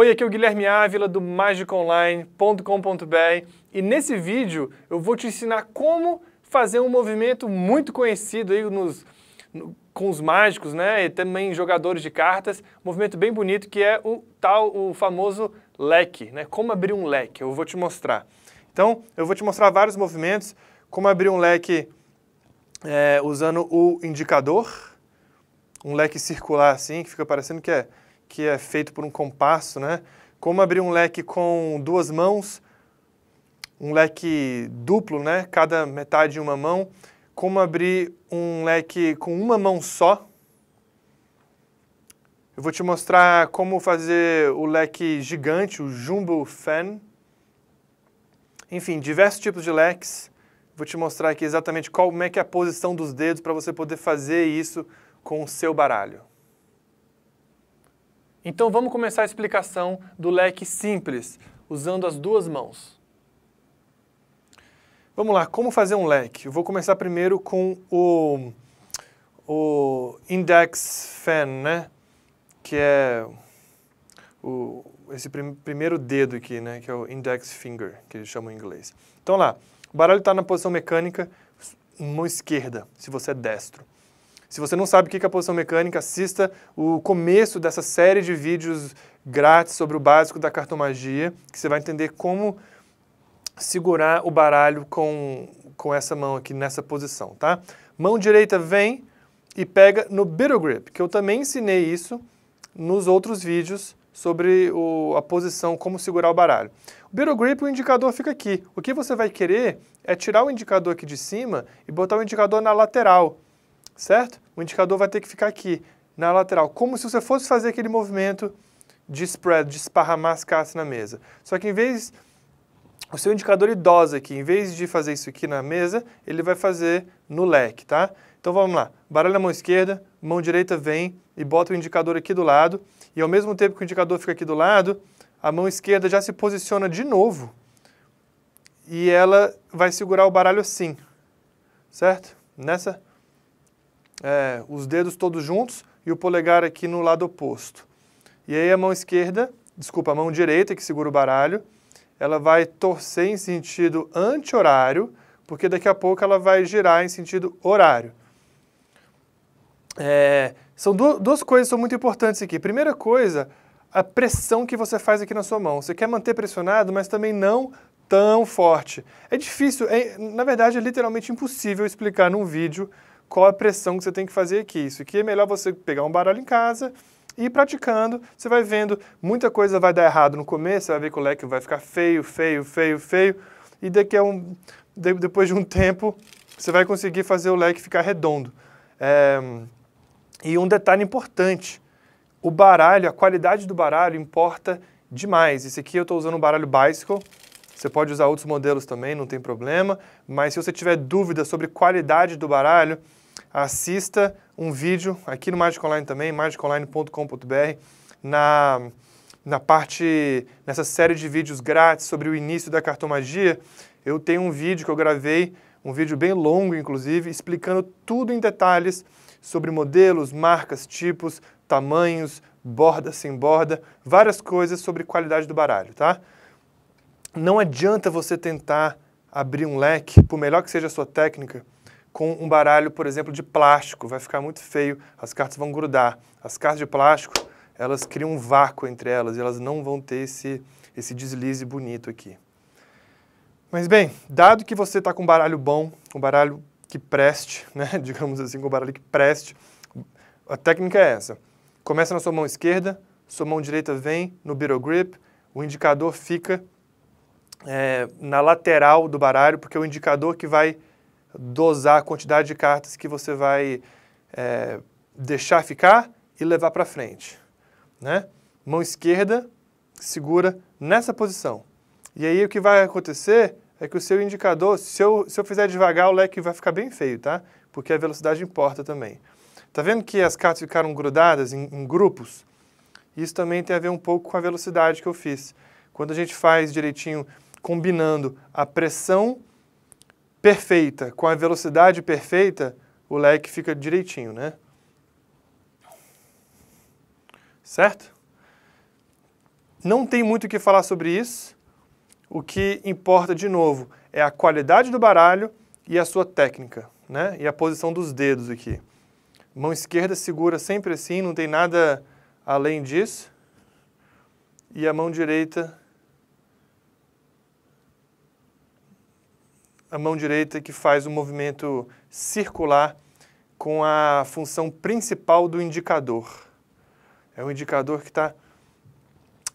Oi, aqui é o Guilherme Ávila do magiconline.com.br e nesse vídeo eu vou te ensinar como fazer um movimento muito conhecido aí nos, no, com os mágicos, né, e também jogadores de cartas, um movimento bem bonito que é o tal, o famoso leque, né, como abrir um leque, eu vou te mostrar. Então, eu vou te mostrar vários movimentos, como abrir um leque é, usando o indicador, um leque circular assim, que fica parecendo que é que é feito por um compasso, né? Como abrir um leque com duas mãos, um leque duplo, né? Cada metade de uma mão. Como abrir um leque com uma mão só. Eu vou te mostrar como fazer o leque gigante, o Jumbo Fan. Enfim, diversos tipos de leques. Vou te mostrar aqui exatamente qual, como é que é a posição dos dedos para você poder fazer isso com o seu baralho. Então vamos começar a explicação do leque simples, usando as duas mãos. Vamos lá, como fazer um leque? Eu vou começar primeiro com o, o index fan, né? Que é o, esse prim, primeiro dedo aqui, né? Que é o index finger, que eles chamam em inglês. Então lá, o baralho está na posição mecânica, mão esquerda, se você é destro. Se você não sabe o que é a posição mecânica, assista o começo dessa série de vídeos grátis sobre o básico da cartomagia, que você vai entender como segurar o baralho com, com essa mão aqui nessa posição, tá? Mão direita vem e pega no Beetle Grip, que eu também ensinei isso nos outros vídeos sobre o, a posição, como segurar o baralho. O Beetle Grip, o indicador fica aqui. O que você vai querer é tirar o indicador aqui de cima e botar o indicador na lateral, certo? O indicador vai ter que ficar aqui, na lateral, como se você fosse fazer aquele movimento de spread, de esparramar as cartas na mesa. Só que em vez, o seu indicador idosa aqui, em vez de fazer isso aqui na mesa, ele vai fazer no leque, tá? Então vamos lá, baralha a mão esquerda, mão direita vem e bota o indicador aqui do lado, e ao mesmo tempo que o indicador fica aqui do lado, a mão esquerda já se posiciona de novo, e ela vai segurar o baralho assim, certo? Nessa é, os dedos todos juntos e o polegar aqui no lado oposto. E aí a mão esquerda, desculpa, a mão direita que segura o baralho, ela vai torcer em sentido anti-horário, porque daqui a pouco ela vai girar em sentido horário. É, são duas, duas coisas são muito importantes aqui. Primeira coisa, a pressão que você faz aqui na sua mão. Você quer manter pressionado, mas também não tão forte. É difícil, é, na verdade é literalmente impossível explicar num vídeo qual a pressão que você tem que fazer aqui. Isso aqui é melhor você pegar um baralho em casa e ir praticando. Você vai vendo, muita coisa vai dar errado no começo, você vai ver que o leque vai ficar feio, feio, feio, feio. E daqui a um, de, depois de um tempo, você vai conseguir fazer o leque ficar redondo. É, e um detalhe importante, o baralho, a qualidade do baralho importa demais. Esse aqui eu estou usando um baralho Bicycle, você pode usar outros modelos também, não tem problema. Mas se você tiver dúvida sobre qualidade do baralho, assista um vídeo aqui no Magic Online também, magiconline.com.br, na, na parte, nessa série de vídeos grátis sobre o início da cartomagia, eu tenho um vídeo que eu gravei, um vídeo bem longo inclusive, explicando tudo em detalhes sobre modelos, marcas, tipos, tamanhos, borda sem borda, várias coisas sobre qualidade do baralho, tá? Não adianta você tentar abrir um leque, por melhor que seja a sua técnica, com um baralho, por exemplo, de plástico. Vai ficar muito feio, as cartas vão grudar. As cartas de plástico, elas criam um vácuo entre elas e elas não vão ter esse, esse deslize bonito aqui. Mas bem, dado que você está com um baralho bom, um baralho que preste, né? digamos assim, com um baralho que preste, a técnica é essa. Começa na sua mão esquerda, sua mão direita vem no Beetle Grip, o indicador fica é, na lateral do baralho, porque é o indicador que vai dosar a quantidade de cartas que você vai é, deixar ficar e levar para frente. Né? Mão esquerda segura nessa posição. E aí o que vai acontecer é que o seu indicador, se eu, se eu fizer devagar, o leque vai ficar bem feio, tá? Porque a velocidade importa também. Tá vendo que as cartas ficaram grudadas em, em grupos? Isso também tem a ver um pouco com a velocidade que eu fiz. Quando a gente faz direitinho combinando a pressão perfeita com a velocidade perfeita, o leque fica direitinho, né? Certo? Não tem muito o que falar sobre isso. O que importa, de novo, é a qualidade do baralho e a sua técnica, né? E a posição dos dedos aqui. Mão esquerda segura sempre assim, não tem nada além disso. E a mão direita a mão direita que faz o movimento circular com a função principal do indicador. É um indicador que está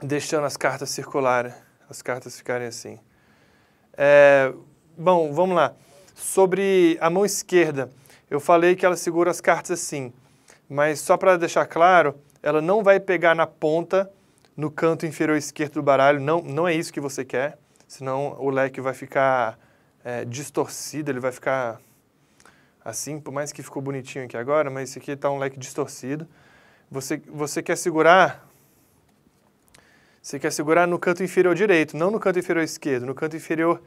deixando as cartas circular as cartas ficarem assim. É, bom, vamos lá. Sobre a mão esquerda, eu falei que ela segura as cartas assim, mas só para deixar claro, ela não vai pegar na ponta, no canto inferior esquerdo do baralho, não, não é isso que você quer, senão o leque vai ficar é, distorcido, ele vai ficar assim, por mais que ficou bonitinho aqui agora, mas esse aqui está um leque distorcido. Você, você quer segurar, você quer segurar no canto inferior direito, não no canto inferior esquerdo, no canto inferior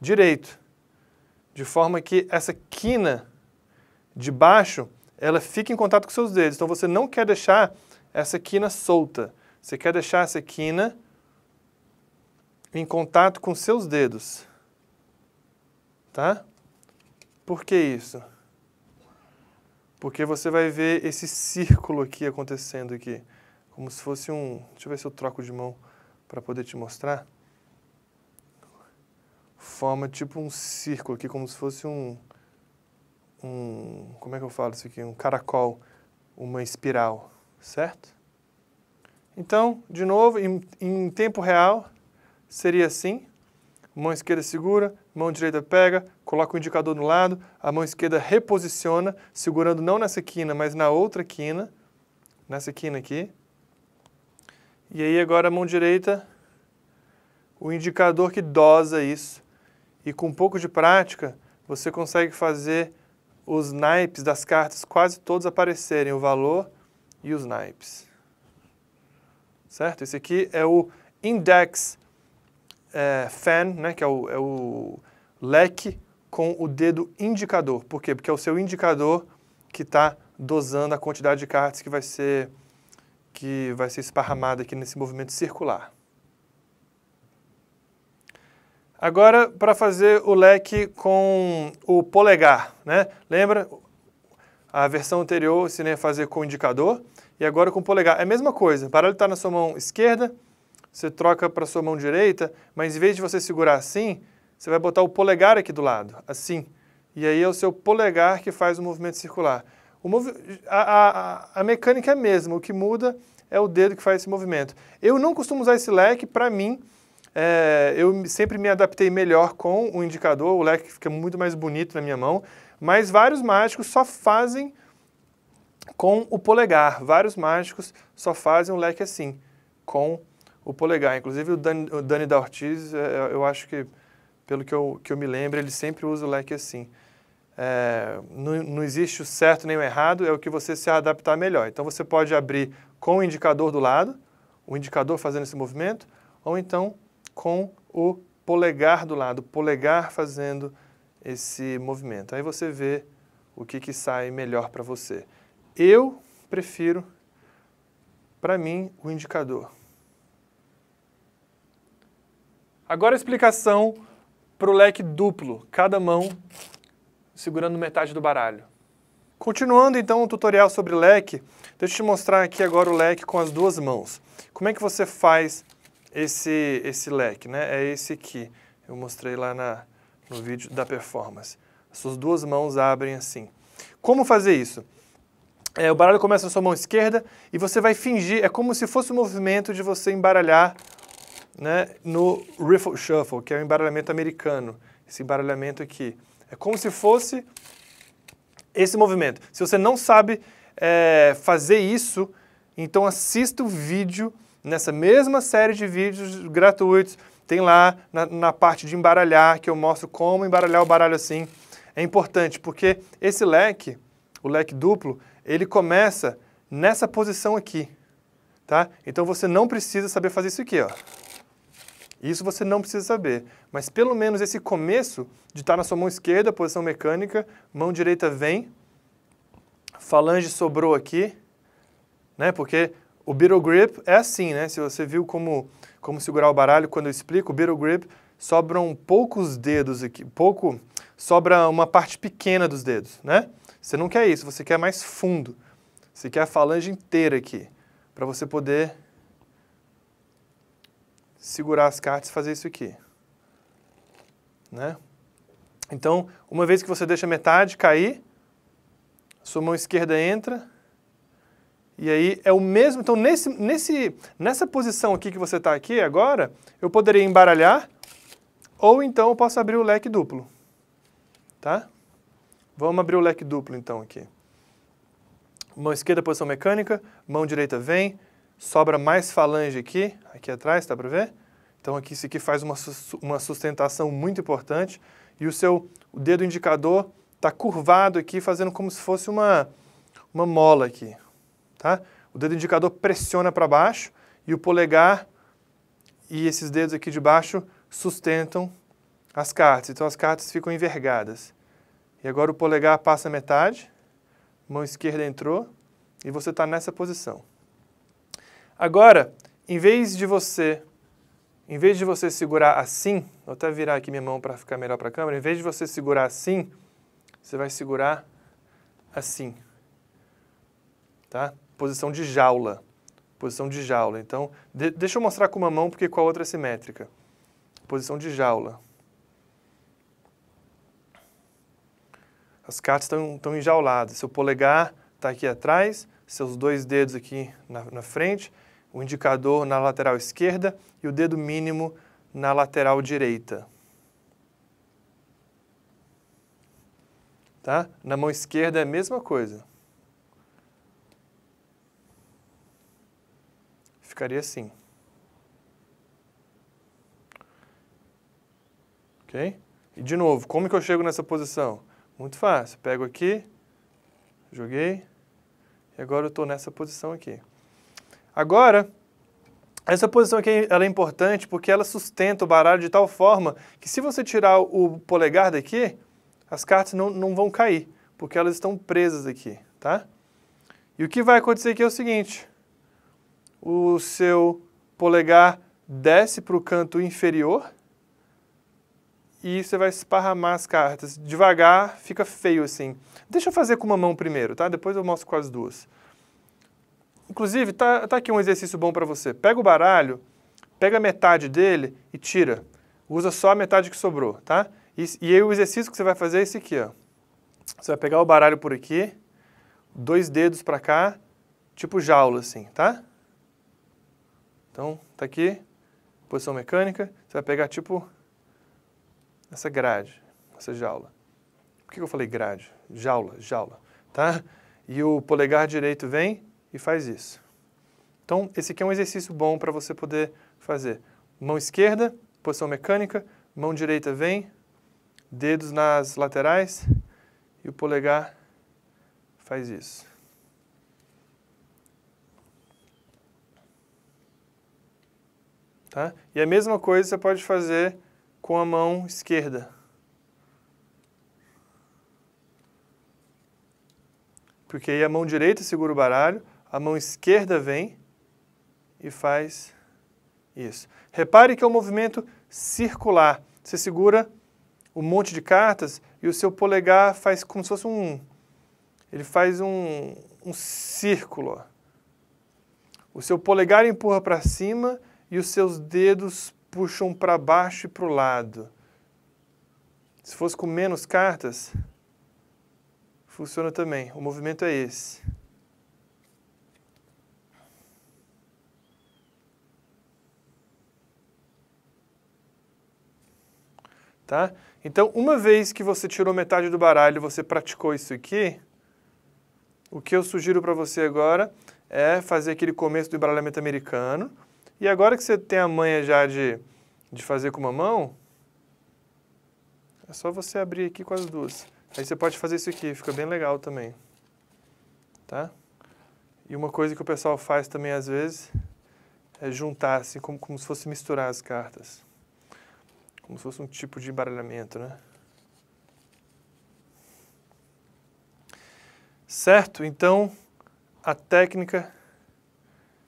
direito. De forma que essa quina de baixo, ela fica em contato com seus dedos. Então você não quer deixar essa quina solta. Você quer deixar essa quina em contato com seus dedos. Tá? Por que isso? Porque você vai ver esse círculo aqui acontecendo aqui, como se fosse um... Deixa eu ver se eu troco de mão para poder te mostrar. Forma tipo um círculo aqui, como se fosse um... um como é que eu falo isso aqui? Um caracol, uma espiral, certo? Então, de novo, em, em tempo real, seria assim mão esquerda segura, mão direita pega, coloca o indicador no lado, a mão esquerda reposiciona, segurando não nessa quina, mas na outra quina, nessa quina aqui. E aí agora a mão direita, o indicador que dosa isso. E com um pouco de prática, você consegue fazer os naipes das cartas quase todos aparecerem, o valor e os naipes. Certo? Esse aqui é o index é, fan, né, que é o, é o leque, com o dedo indicador. Por quê? Porque é o seu indicador que está dosando a quantidade de cartas que vai ser que vai ser esparramada aqui nesse movimento circular. Agora, para fazer o leque com o polegar, né? Lembra? A versão anterior eu ensinei a fazer com o indicador e agora com o polegar. É a mesma coisa. O baralho estar tá na sua mão esquerda, você troca para sua mão direita, mas em vez de você segurar assim, você vai botar o polegar aqui do lado, assim. E aí é o seu polegar que faz o movimento circular. O movi a, a, a mecânica é a mesma, o que muda é o dedo que faz esse movimento. Eu não costumo usar esse leque, para mim, é, eu sempre me adaptei melhor com o indicador, o leque fica muito mais bonito na minha mão, mas vários mágicos só fazem com o polegar, vários mágicos só fazem o leque assim, com o o polegar. Inclusive, o Dani, o Dani da Ortiz, é, é, eu acho que, pelo que eu, que eu me lembro, ele sempre usa o leque assim. É, não, não existe o certo nem o errado, é o que você se adaptar melhor. Então, você pode abrir com o indicador do lado, o indicador fazendo esse movimento, ou então com o polegar do lado, o polegar fazendo esse movimento. Aí você vê o que, que sai melhor para você. Eu prefiro, para mim, o indicador. Agora a explicação para o leque duplo, cada mão segurando metade do baralho. Continuando então o tutorial sobre leque, deixa eu te mostrar aqui agora o leque com as duas mãos. Como é que você faz esse, esse leque, né? É esse aqui, eu mostrei lá na, no vídeo da performance. As suas duas mãos abrem assim. Como fazer isso? É, o baralho começa na sua mão esquerda e você vai fingir, é como se fosse o um movimento de você embaralhar né, no riffle shuffle, que é o embaralhamento americano. Esse embaralhamento aqui. É como se fosse esse movimento. Se você não sabe é, fazer isso, então assista o vídeo nessa mesma série de vídeos gratuitos. Tem lá na, na parte de embaralhar, que eu mostro como embaralhar o baralho assim. É importante, porque esse leque, o leque duplo, ele começa nessa posição aqui, tá? Então você não precisa saber fazer isso aqui, ó. Isso você não precisa saber, mas pelo menos esse começo de estar na sua mão esquerda, posição mecânica, mão direita vem, falange sobrou aqui, né? Porque o Beetle Grip é assim, né? Se você viu como, como segurar o baralho quando eu explico, o Beetle Grip sobram poucos dedos aqui, pouco, sobra uma parte pequena dos dedos, né? Você não quer isso, você quer mais fundo. Você quer a falange inteira aqui, para você poder segurar as cartas e fazer isso aqui. Né? Então, uma vez que você deixa metade cair, sua mão esquerda entra, e aí é o mesmo. Então, nesse, nesse, nessa posição aqui que você está aqui agora, eu poderia embaralhar, ou então eu posso abrir o leque duplo. Tá? Vamos abrir o leque duplo então aqui. Mão esquerda, posição mecânica, mão direita vem, sobra mais falange aqui, aqui atrás, tá para ver? Então aqui, isso aqui faz uma, uma sustentação muito importante e o seu o dedo indicador está curvado aqui, fazendo como se fosse uma, uma mola aqui, tá? O dedo indicador pressiona para baixo e o polegar e esses dedos aqui de baixo sustentam as cartas. Então as cartas ficam envergadas. E agora o polegar passa a metade, mão esquerda entrou e você está nessa posição. Agora, em vez de você, em vez de você segurar assim, vou até virar aqui minha mão para ficar melhor para a câmera, em vez de você segurar assim, você vai segurar assim. Tá? Posição de jaula. Posição de jaula. Então, de, deixa eu mostrar com uma mão porque com a outra é simétrica. Posição de jaula. As cartas estão enjauladas. Seu polegar está aqui atrás, seus dois dedos aqui na, na frente o indicador na lateral esquerda e o dedo mínimo na lateral direita. Tá? Na mão esquerda é a mesma coisa. Ficaria assim. Ok? E de novo, como que eu chego nessa posição? Muito fácil. Pego aqui, joguei, e agora eu estou nessa posição aqui. Agora, essa posição aqui ela é importante porque ela sustenta o baralho de tal forma que se você tirar o polegar daqui, as cartas não, não vão cair, porque elas estão presas aqui, tá? E o que vai acontecer aqui é o seguinte, o seu polegar desce para o canto inferior e você vai esparramar as cartas. Devagar, fica feio assim. Deixa eu fazer com uma mão primeiro, tá? Depois eu mostro com as duas. Inclusive, tá, tá aqui um exercício bom para você. Pega o baralho, pega metade dele e tira. Usa só a metade que sobrou, tá? E, e aí o exercício que você vai fazer é esse aqui, ó. Você vai pegar o baralho por aqui, dois dedos para cá, tipo jaula assim, tá? Então, tá aqui, posição mecânica, você vai pegar tipo essa grade, essa jaula. Por que eu falei grade? Jaula, jaula, tá? E o polegar direito vem e faz isso. Então, esse aqui é um exercício bom para você poder fazer. Mão esquerda, posição mecânica, mão direita vem, dedos nas laterais e o polegar faz isso. Tá? E a mesma coisa você pode fazer com a mão esquerda. Porque aí a mão direita segura o baralho, a mão esquerda vem e faz isso. Repare que é um movimento circular. Você segura um monte de cartas e o seu polegar faz como se fosse um... Ele faz um, um círculo. O seu polegar empurra para cima e os seus dedos puxam para baixo e para o lado. Se fosse com menos cartas, funciona também. O movimento é esse. tá? Então, uma vez que você tirou metade do baralho, você praticou isso aqui, o que eu sugiro para você agora é fazer aquele começo do embaralhamento americano. E agora que você tem a manha já de, de fazer com uma mão, é só você abrir aqui com as duas. Aí você pode fazer isso aqui, fica bem legal também. Tá? E uma coisa que o pessoal faz também às vezes é juntar, assim, como, como se fosse misturar as cartas. Como se fosse um tipo de embaralhamento, né? Certo? Então, a técnica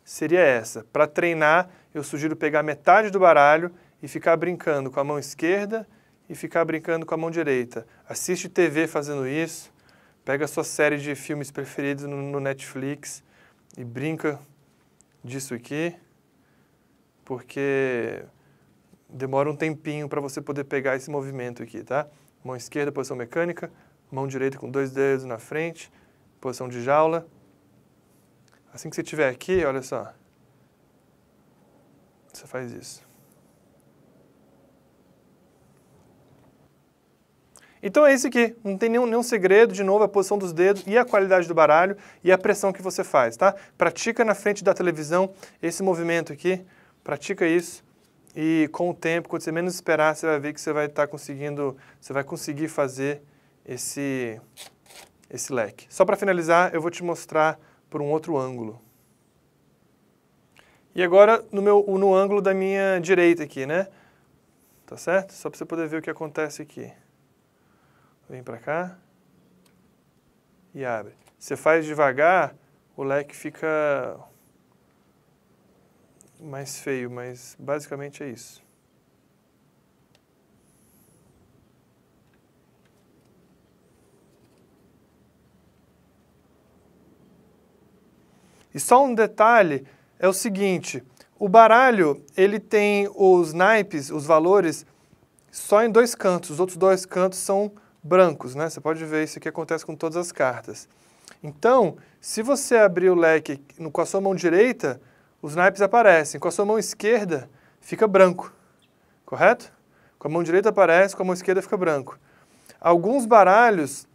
seria essa. Para treinar, eu sugiro pegar metade do baralho e ficar brincando com a mão esquerda e ficar brincando com a mão direita. Assiste TV fazendo isso, pega a sua série de filmes preferidos no, no Netflix e brinca disso aqui, porque Demora um tempinho para você poder pegar esse movimento aqui, tá? Mão esquerda, posição mecânica, mão direita com dois dedos na frente, posição de jaula. Assim que você estiver aqui, olha só, você faz isso. Então é isso aqui, não tem nenhum, nenhum segredo, de novo, a posição dos dedos e a qualidade do baralho e a pressão que você faz, tá? Pratica na frente da televisão esse movimento aqui, pratica isso, e com o tempo, quando você menos esperar, você vai ver que você vai estar tá conseguindo, você vai conseguir fazer esse esse leque. Só para finalizar, eu vou te mostrar por um outro ângulo. E agora no meu no ângulo da minha direita aqui, né? Tá certo? Só para você poder ver o que acontece aqui. Vem para cá e abre. Você faz devagar, o leque fica mais feio, mas basicamente é isso. E só um detalhe é o seguinte, o baralho, ele tem os naipes, os valores, só em dois cantos. Os outros dois cantos são brancos, né? Você pode ver isso aqui acontece com todas as cartas. Então, se você abrir o leque com a sua mão direita, os naipes aparecem. Com a sua mão esquerda, fica branco, correto? Com a mão direita aparece, com a mão esquerda fica branco. Alguns baralhos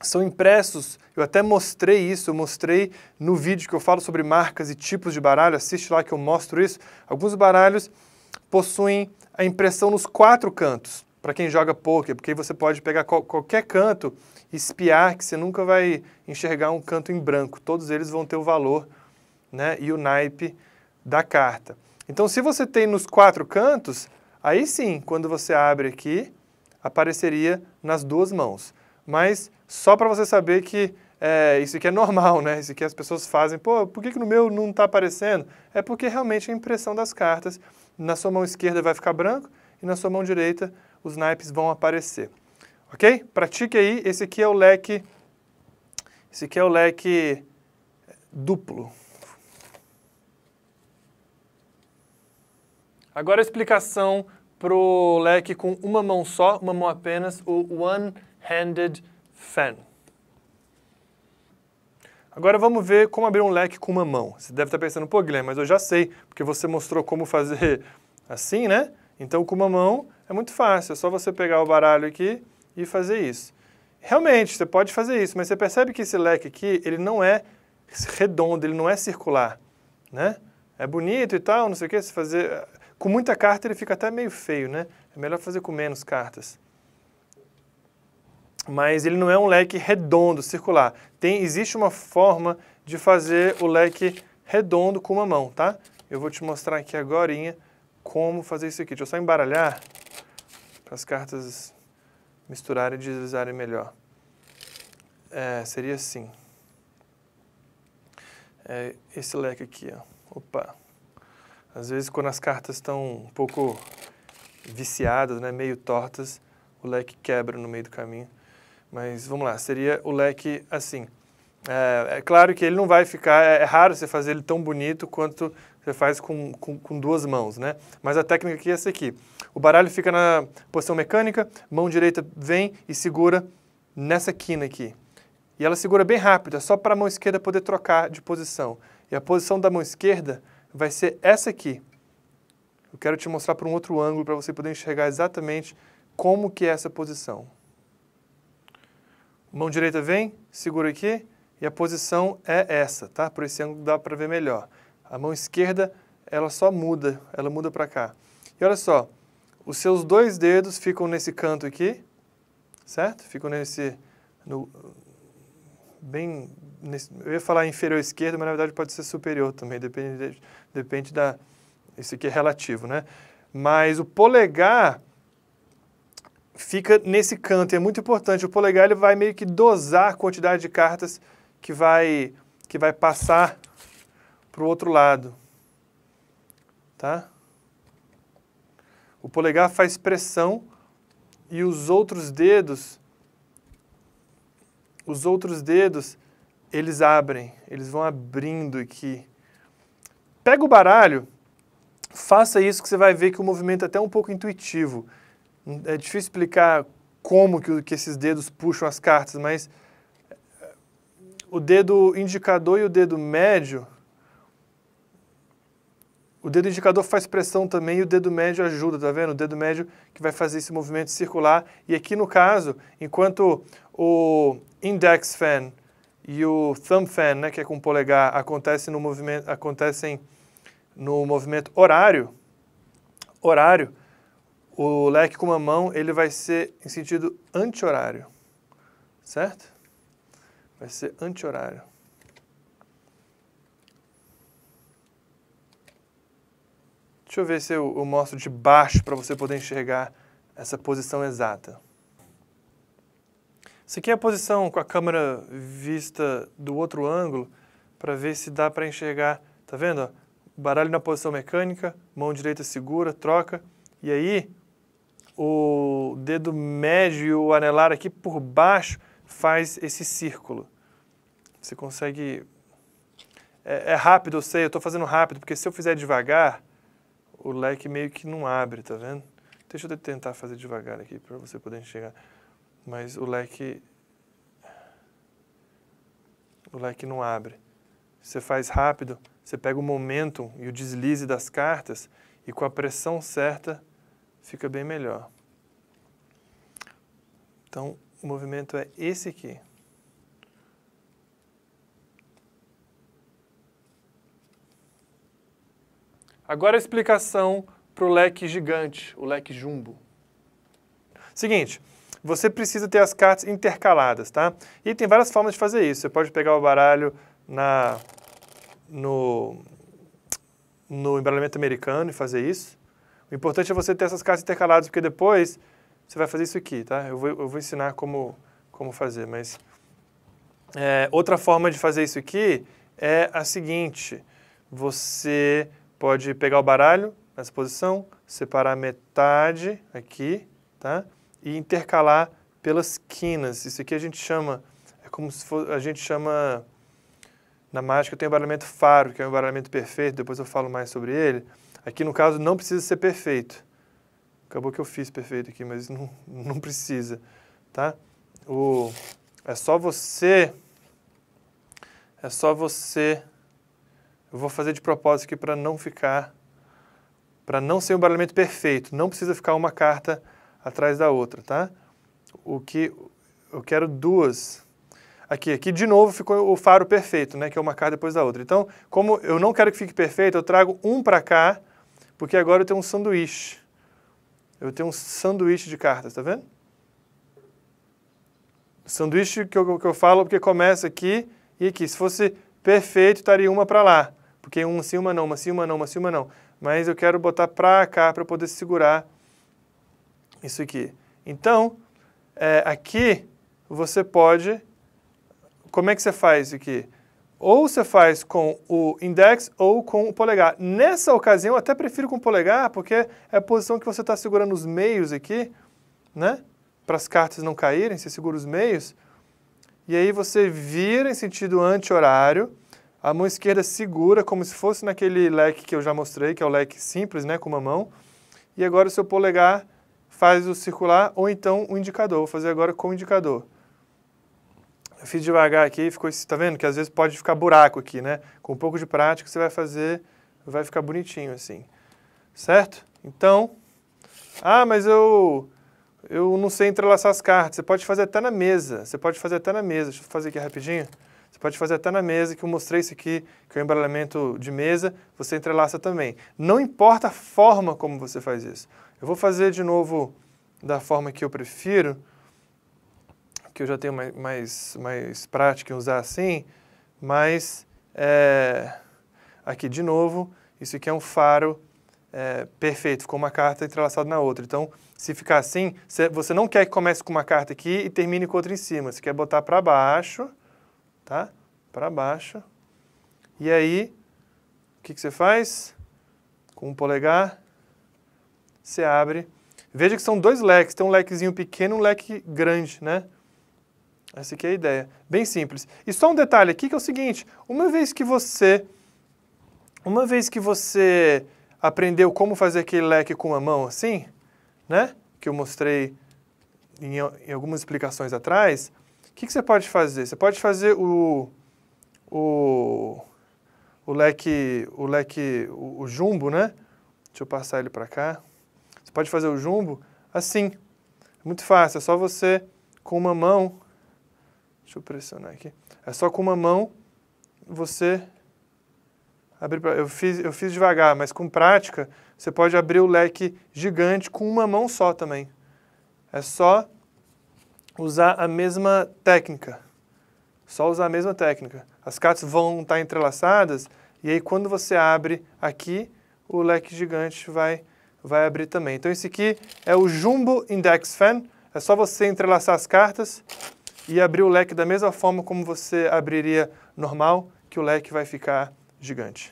são impressos, eu até mostrei isso, eu mostrei no vídeo que eu falo sobre marcas e tipos de baralho, assiste lá que eu mostro isso. Alguns baralhos possuem a impressão nos quatro cantos, para quem joga poker, porque aí você pode pegar qualquer canto e espiar, que você nunca vai enxergar um canto em branco. Todos eles vão ter o valor né, e o naipe da carta. Então, se você tem nos quatro cantos, aí sim, quando você abre aqui, apareceria nas duas mãos. Mas só para você saber que é, isso aqui é normal, né? Isso aqui as pessoas fazem. Pô, por que, que no meu não está aparecendo? É porque realmente a impressão das cartas, na sua mão esquerda vai ficar branco e na sua mão direita os naipes vão aparecer. Ok? Pratique aí. Esse aqui é o leque, esse aqui é o leque duplo. Agora a explicação para o leque com uma mão só, uma mão apenas, o one-handed fan. Agora vamos ver como abrir um leque com uma mão. Você deve estar tá pensando, pô Guilherme, mas eu já sei, porque você mostrou como fazer assim, né? Então com uma mão é muito fácil, é só você pegar o baralho aqui e fazer isso. Realmente, você pode fazer isso, mas você percebe que esse leque aqui, ele não é redondo, ele não é circular, né? É bonito e tal, não sei o que, se fazer com muita carta ele fica até meio feio, né? É melhor fazer com menos cartas. Mas ele não é um leque redondo, circular. Tem, existe uma forma de fazer o leque redondo com uma mão, tá? Eu vou te mostrar aqui agora como fazer isso aqui. Deixa eu só embaralhar para as cartas misturarem e deslizarem melhor. É, seria assim. É esse leque aqui, ó. Opa, às vezes, quando as cartas estão um pouco viciadas, né, meio tortas, o leque quebra no meio do caminho. Mas vamos lá, seria o leque assim. É, é claro que ele não vai ficar, é, é, raro você fazer ele tão bonito quanto você faz com, com, com, duas mãos, né? Mas a técnica aqui é essa aqui. O baralho fica na posição mecânica, mão direita vem e segura nessa quina aqui. E ela segura bem rápido, é só para a mão esquerda poder trocar de posição. E a posição da mão esquerda vai ser essa aqui. Eu quero te mostrar por um outro ângulo para você poder enxergar exatamente como que é essa posição. Mão direita vem, segura aqui, e a posição é essa, tá? Por esse ângulo dá para ver melhor. A mão esquerda, ela só muda, ela muda para cá. E olha só, os seus dois dedos ficam nesse canto aqui, certo? Ficam nesse, no, bem. Eu ia falar inferior esquerdo mas na verdade pode ser superior também, depende, de, depende da. Isso aqui é relativo, né? Mas o polegar fica nesse canto, é muito importante. O polegar ele vai meio que dosar a quantidade de cartas que vai, que vai passar para o outro lado. Tá? O polegar faz pressão e os outros dedos os outros dedos, eles abrem, eles vão abrindo aqui. Pega o baralho, faça isso que você vai ver que o movimento é até um pouco intuitivo. É difícil explicar como que, que esses dedos puxam as cartas, mas eh, o dedo indicador e o dedo médio o dedo indicador faz pressão também e o dedo médio ajuda, tá vendo? O dedo médio que vai fazer esse movimento circular. E aqui no caso, enquanto o index fan e o thumb fan, né, que é com o polegar, acontecem no movimento, acontecem no movimento horário, horário, o leque com uma mão ele vai ser em sentido anti-horário, certo? Vai ser anti-horário. Deixa eu ver se eu, eu mostro de baixo para você poder enxergar essa posição exata. Isso aqui é a posição com a câmera vista do outro ângulo para ver se dá para enxergar. Tá vendo? Baralho na posição mecânica, mão direita segura, troca. E aí, o dedo médio e o anelar aqui por baixo faz esse círculo. Você consegue... É, é rápido, eu sei, eu estou fazendo rápido, porque se eu fizer devagar, o leque meio que não abre, tá vendo? Deixa eu tentar fazer devagar aqui para você poder enxergar. Mas o leque o leque não abre. Você faz rápido, você pega o momento e o deslize das cartas e com a pressão certa fica bem melhor. Então, o movimento é esse aqui. Agora a explicação para o leque gigante, o leque jumbo. Seguinte, você precisa ter as cartas intercaladas, tá? E tem várias formas de fazer isso. Você pode pegar o baralho na, no, no embaralhamento americano e fazer isso. O importante é você ter essas cartas intercaladas, porque depois você vai fazer isso aqui, tá? Eu vou, eu vou ensinar como, como fazer, mas... É, outra forma de fazer isso aqui é a seguinte. Você pode pegar o baralho nessa posição, separar metade aqui, tá? E intercalar pelas quinas. Isso aqui a gente chama, é como se for, a gente chama, na mágica tem o embaralhamento faro, que é o embaralhamento perfeito, depois eu falo mais sobre ele. Aqui no caso não precisa ser perfeito. Acabou que eu fiz perfeito aqui, mas não, não precisa, tá? O, é só você, é só você eu vou fazer de propósito aqui para não ficar, para não ser um baralhamento perfeito. Não precisa ficar uma carta atrás da outra, tá? O que eu quero duas. Aqui, aqui de novo ficou o faro perfeito, né? Que é uma carta depois da outra. Então, como eu não quero que fique perfeito, eu trago um para cá, porque agora eu tenho um sanduíche. Eu tenho um sanduíche de cartas, tá vendo? Sanduíche que eu, que eu falo porque começa aqui e aqui. Se fosse perfeito, estaria uma para lá. Porque uma sim, uma não, uma sim, uma não, uma sim, uma não. Mas eu quero botar para cá para poder segurar isso aqui. Então, é, aqui você pode... Como é que você faz isso aqui? Ou você faz com o index ou com o polegar. Nessa ocasião, eu até prefiro com o polegar, porque é a posição que você está segurando os meios aqui, né? Para as cartas não caírem, você segura os meios. E aí você vira em sentido anti-horário a mão esquerda segura como se fosse naquele leque que eu já mostrei, que é o leque simples, né, com uma mão. E agora o seu polegar faz o circular ou então o indicador. Vou fazer agora com o indicador. Eu fiz devagar aqui, ficou, tá vendo? Que às vezes pode ficar buraco aqui, né? Com um pouco de prática você vai fazer, vai ficar bonitinho assim. Certo? Então, ah, mas eu eu não sei entrelaçar as cartas. Você pode fazer até na mesa. Você pode fazer até na mesa. Deixa eu fazer aqui rapidinho. Você pode fazer até na mesa, que eu mostrei isso aqui, que é o embaralhamento de mesa, você entrelaça também. Não importa a forma como você faz isso. Eu vou fazer de novo da forma que eu prefiro, que eu já tenho mais, mais, mais prática em usar assim, mas é, aqui de novo, isso aqui é um faro é, perfeito, ficou uma carta entrelaçada na outra. Então, se ficar assim, você não quer que comece com uma carta aqui e termine com outra em cima, você quer botar para baixo tá? Para baixo. E aí, o que, que você faz? Com o um polegar, você abre. Veja que são dois leques, tem um lequezinho pequeno e um leque grande, né? Essa aqui é a ideia. Bem simples. E só um detalhe aqui que é o seguinte, uma vez que você uma vez que você aprendeu como fazer aquele leque com a mão assim, né? Que eu mostrei em, em algumas explicações atrás, o que, que você pode fazer? Você pode fazer o, o, o leque, o leque, o, o jumbo, né? Deixa eu passar ele para cá. Você pode fazer o jumbo assim. É muito fácil, é só você com uma mão. Deixa eu pressionar aqui. É só com uma mão você abrir. eu, fiz, eu fiz devagar, mas com prática você pode abrir o leque gigante com uma mão só também. É só usar a mesma técnica. Só usar a mesma técnica. As cartas vão estar entrelaçadas e aí quando você abre aqui, o leque gigante vai, vai abrir também. Então esse aqui é o Jumbo Index Fan. É só você entrelaçar as cartas e abrir o leque da mesma forma como você abriria normal, que o leque vai ficar gigante.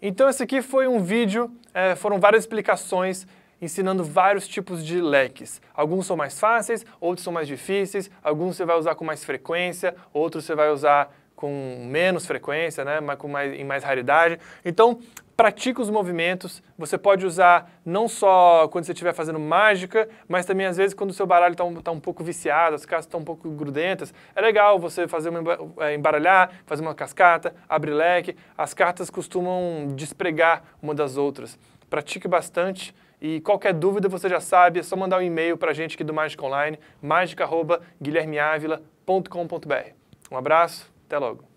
Então esse aqui foi um vídeo, eh, foram várias explicações ensinando vários tipos de leques. Alguns são mais fáceis, outros são mais difíceis, alguns você vai usar com mais frequência, outros você vai usar com menos frequência, né, mas com mais, em mais raridade. Então, pratica os movimentos. Você pode usar não só quando você estiver fazendo mágica, mas também às vezes quando o seu baralho está um, tá um pouco viciado, as cartas estão um pouco grudentas. É legal você fazer uma é, embaralhar, fazer uma cascata, abrir leque. As cartas costumam despregar uma das outras. Pratique bastante e qualquer dúvida você já sabe, é só mandar um e-mail para a gente aqui do Mágica Online, mágica.guilhermeavila.com.br. Um abraço, até logo.